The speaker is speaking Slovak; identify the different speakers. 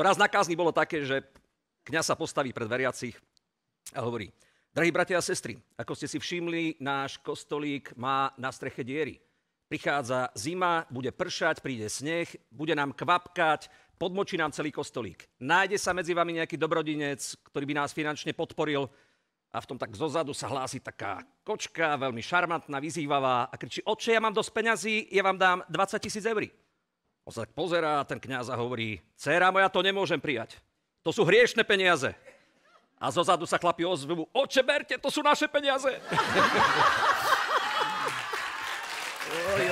Speaker 1: To raz na bolo také, že kniaz sa postaví pred veriacich a hovorí, drahí bratia a sestry, ako ste si všimli, náš kostolík má na streche diery. Prichádza zima, bude pršať, príde sneh, bude nám kvapkať, podmočí nám celý kostolík. Nájde sa medzi vami nejaký dobrodinec, ktorý by nás finančne podporil, a v tom tak zozadu sa hlási taká kočka, veľmi šarmantná, vyzývavá a kričí, oče, ja mám dosť peňazí, ja vám dám 20 tisíc eur. On sa tak pozerá a ten kniaz a hovorí, dcera moja, to nemôžem prijať. To sú hriešne peniaze. A zozadu sa chlapi ozvú, oče, berte, to sú naše peniaze.
Speaker 2: Oj,